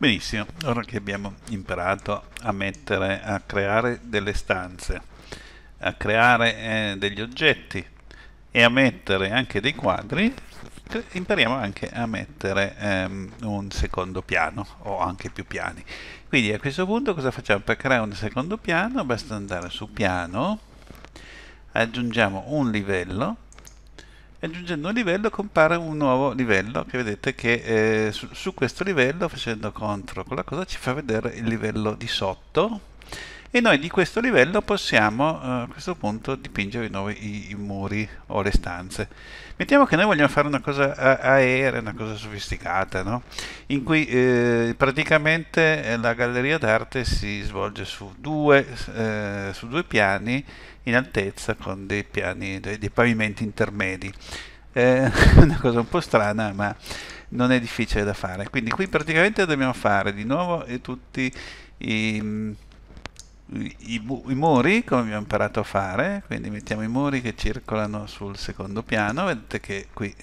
Benissimo, ora che abbiamo imparato a mettere, a creare delle stanze, a creare eh, degli oggetti e a mettere anche dei quadri, impariamo anche a mettere ehm, un secondo piano o anche più piani. Quindi a questo punto cosa facciamo? Per creare un secondo piano basta andare su piano, aggiungiamo un livello e aggiungendo un livello compare un nuovo livello che vedete che eh, su, su questo livello facendo CTRL con la cosa ci fa vedere il livello di sotto e noi di questo livello possiamo eh, a questo punto dipingere di nuovo i, i, muri o le stanze. Mettiamo che noi vogliamo fare una cosa aerea, una cosa sofisticata, no? in cui eh, praticamente eh, la galleria d'arte si svolge su due, eh, su due, piani in altezza con dei, piani, dei, dei pavimenti intermedi. Eh, una cosa un po' strana, ma non è difficile da fare. Quindi qui praticamente dobbiamo fare di nuovo eh, tutti i mm, i, i, muri come abbiamo imparato a fare quindi mettiamo i muri che circolano sul secondo piano vedete che qui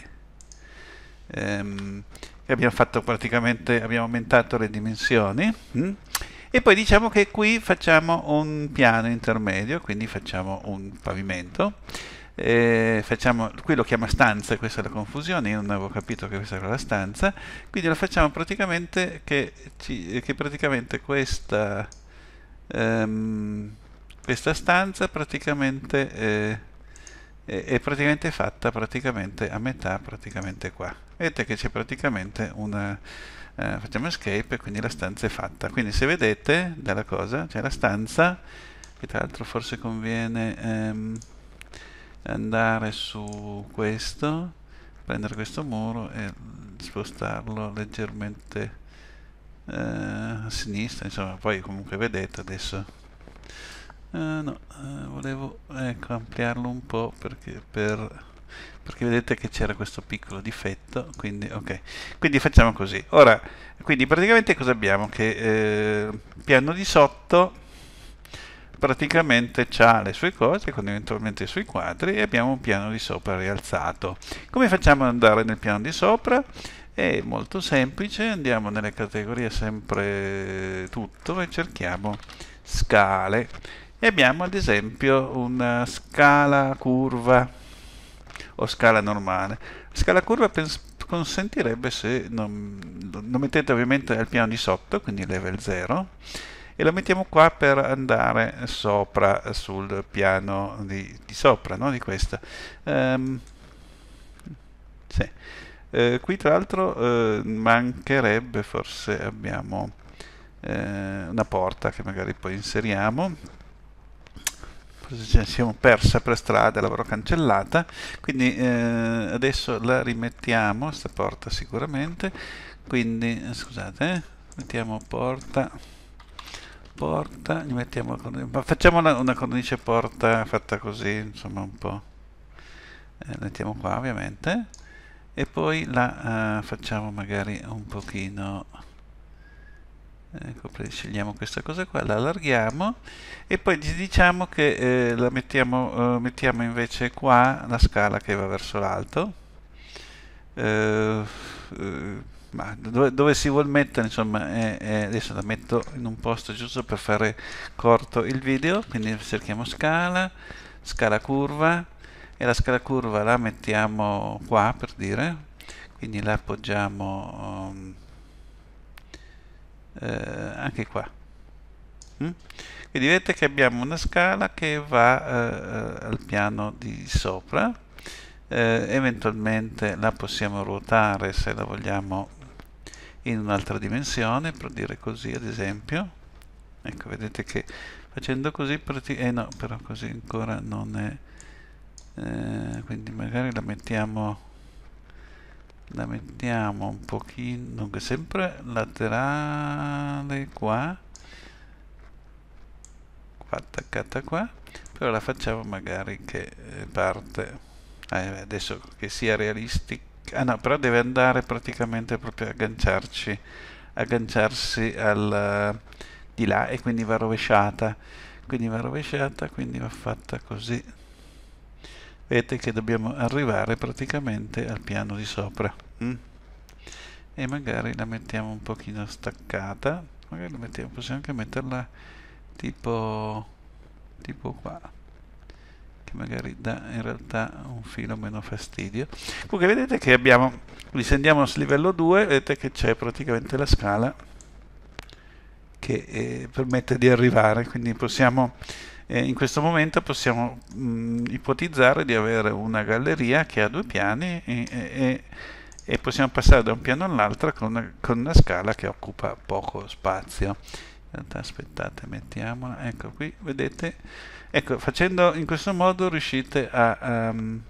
ehm, abbiamo fatto praticamente abbiamo aumentato le dimensioni mh? Hm? e poi diciamo che qui facciamo un piano intermedio quindi facciamo un pavimento eh, facciamo, qui lo chiama stanza, questa è la confusione, io non avevo capito che questa era la stanza, quindi lo facciamo praticamente che, ci, che praticamente questa ehm, questa stanza praticamente eh, è, è, praticamente fatta praticamente a metà praticamente qua vedete che c'è praticamente una eh, facciamo escape e quindi la stanza è fatta quindi se vedete dalla cosa c'è la stanza che tra l'altro forse conviene ehm, andare su questo prendere questo muro e spostarlo leggermente eh, a sinistra, insomma, poi comunque vedete adesso. Eh, no, eh, volevo ecco, ampliarlo un po' perché, per, perché vedete che c'era questo piccolo difetto, quindi ok. Quindi facciamo così. Ora, quindi praticamente cosa abbiamo? Che eh, piano di sotto praticamente ha le sue cose con eventualmente i suoi quadri e abbiamo un piano di sopra rialzato. Come facciamo ad andare nel piano di sopra? è molto semplice andiamo nelle categorie sempre tutto e cerchiamo scale e abbiamo ad esempio una scala curva o scala normale scala curva consentirebbe se non, lo mettete ovviamente al piano di sotto quindi level 0 e lo mettiamo qua per andare sopra sul piano di, di sopra no? di questa um, sì eh, qui tra l'altro eh, mancherebbe, forse abbiamo eh, una porta che magari poi inseriamo, forse ce ne siamo persa per strada, l'avrò cancellata, quindi eh, adesso la rimettiamo, questa porta sicuramente, quindi eh, scusate, eh, mettiamo porta porta, mettiamo, facciamo una, una, cornice porta fatta così, insomma un po', eh, mettiamo qua ovviamente, e poi la uh, facciamo magari un pochino ecco, scegliamo questa cosa qua, la allarghiamo e poi gli diciamo che eh, la mettiamo, eh, mettiamo invece qua la scala che va verso l'alto eh, eh dove, dove, si vuol mettere insomma è, è, adesso la metto in un posto giusto per fare corto il video quindi cerchiamo scala, scala curva e la scala curva la mettiamo qua per dire quindi la appoggiamo um, eh, anche qua mm? quindi vedete che abbiamo una scala che va eh, al piano di sopra eh, eventualmente la possiamo ruotare se la vogliamo in un'altra dimensione per dire così ad esempio ecco vedete che facendo così eh no però così ancora non è eh, quindi magari la mettiamo la mettiamo un pochino sempre laterale qua attaccata qua però la facciamo magari che eh, parte ah, eh, adesso che sia realistica ah no però deve andare praticamente proprio agganciarci agganciarsi al di là e quindi va rovesciata quindi va rovesciata quindi va fatta così vedete che dobbiamo arrivare praticamente al piano di sopra mm? e magari la mettiamo un pochino staccata magari la mettiamo, possiamo anche metterla tipo tipo qua che magari dà in realtà un filo meno fastidio comunque vedete che abbiamo riscendiamo al livello 2 vedete che c'è praticamente la scala che eh, permette di arrivare quindi possiamo in questo momento possiamo mh, mm, ipotizzare di avere una galleria che ha due piani e, e, e possiamo passare da un piano all'altro con, con, una scala che occupa poco spazio. aspettate, mettiamola, ecco qui, vedete, ecco, facendo in questo modo riuscite a, um,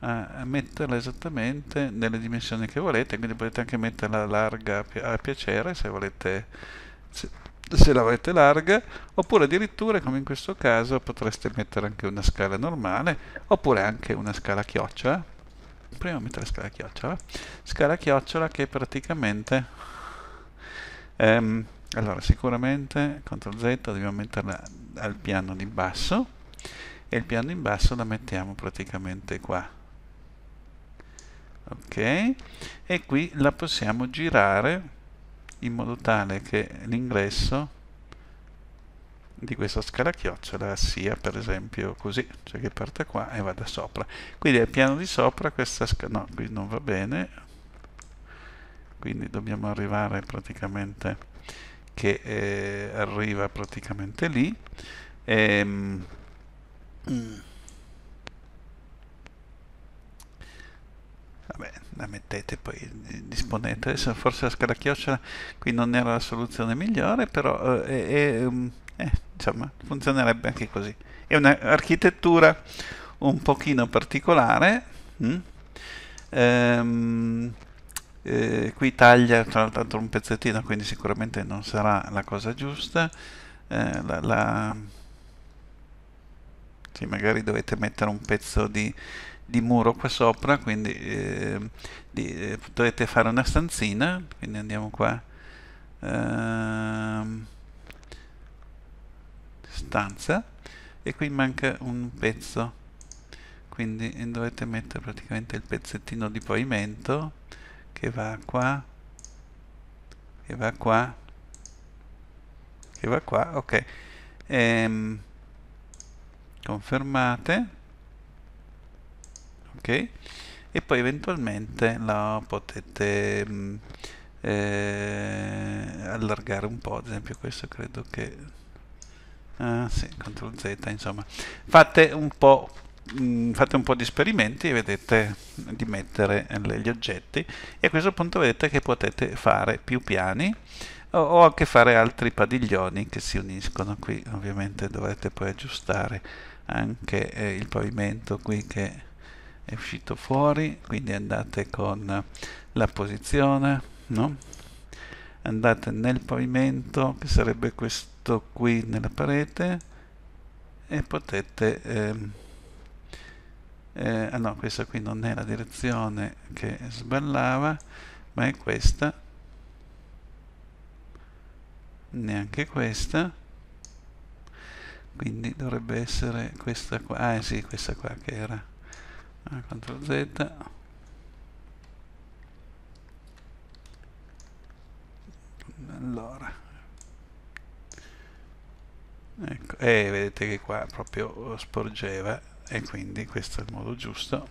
a metterla esattamente nelle dimensioni che volete, quindi potete anche metterla larga a piacere se volete... Se, se la volete larga, oppure addirittura, come in questo caso, potreste mettere anche una scala normale, oppure anche una scala chiocciola. Prima mettere la scala chiocciola. Scala chiocciola che praticamente... Ehm, allora, sicuramente, CTRL Z, dobbiamo metterla al piano di basso, e il piano in basso la mettiamo praticamente qua ok e qui la possiamo girare in modo tale che l'ingresso di questa scala chiocciola sia per esempio così, cioè che parte qua e vada sopra. Quindi al piano di sopra questa scala, no, qui non va bene, quindi dobbiamo arrivare praticamente che eh, arriva praticamente lì. Ehm, mm. Vabbè, la mettete poi disponete adesso forse la scala chiocciola qui non era la soluzione migliore però eh, mm, eh, insomma funzionerebbe anche così è un'architettura un pochino particolare mm? ehm, eh, qui taglia tra l'altro un pezzettino quindi sicuramente non sarà la cosa giusta eh, la, la... Sì, magari dovete mettere un pezzo di di muro qua sopra quindi ehm, eh, di, potrete fare una stanzina quindi andiamo qua ehm, stanza e qui manca un pezzo quindi dovete mettere praticamente il pezzettino di pavimento che va qua che va qua che va qua ok ehm, confermate ok e poi eventualmente la potete mh, mm, eh, allargare un po' ad esempio questo credo che ah, sì, ctrl z insomma fate un po' mm, fate un po' di esperimenti e vedete di mettere gli oggetti e a questo punto vedete che potete fare più piani o, anche fare altri padiglioni che si uniscono qui ovviamente dovrete poi aggiustare anche eh, il pavimento qui che è uscito fuori quindi andate con la posizione no? andate nel pavimento che sarebbe questo qui nella parete e potete eh, eh, ah no questa qui non è la direzione che sballava ma è questa neanche questa quindi dovrebbe essere questa qua ah sì questa qua che era eh, CTRL Z allora ecco e eh, vedete che qua proprio sporgeva e quindi questo è il modo giusto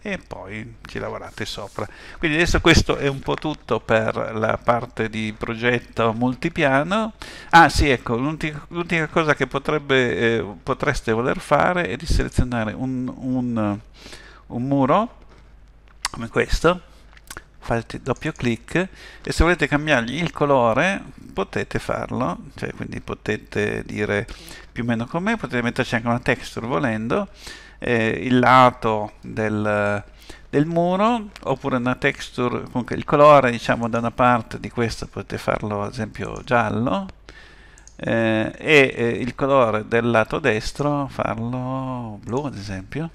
e poi ci lavorate sopra. Quindi adesso questo è un po' tutto per la parte di progetto multipiano. Ah sì, ecco, l'unica cosa che potrebbe, eh, potreste voler fare è di selezionare un, un, un muro come questo, fate doppio clic e se volete cambiargli il colore potete farlo, cioè quindi potete dire più o meno com'è, potete metterci anche una texture volendo eh, il lato del, del, muro oppure una texture con il colore diciamo da una parte di questo potete farlo ad esempio giallo eh, e eh, il colore del lato destro farlo blu ad esempio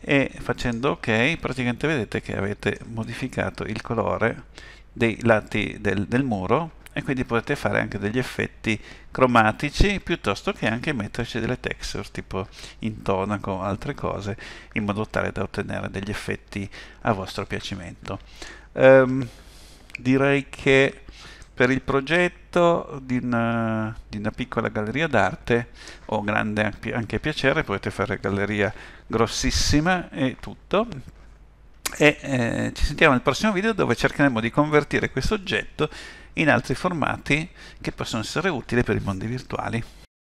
e facendo ok praticamente vedete che avete modificato il colore dei lati del, del muro e quindi potete fare anche degli effetti cromatici piuttosto che anche metterci delle texture tipo intonaco o altre cose in modo tale da ottenere degli effetti a vostro piacimento um, direi che per il progetto di una, di una piccola galleria d'arte ho grande anche piacere potete fare galleria grossissima e tutto e eh, ci sentiamo nel prossimo video dove cercheremo di convertire questo oggetto in altri formati che possono essere utili per i mondi virtuali.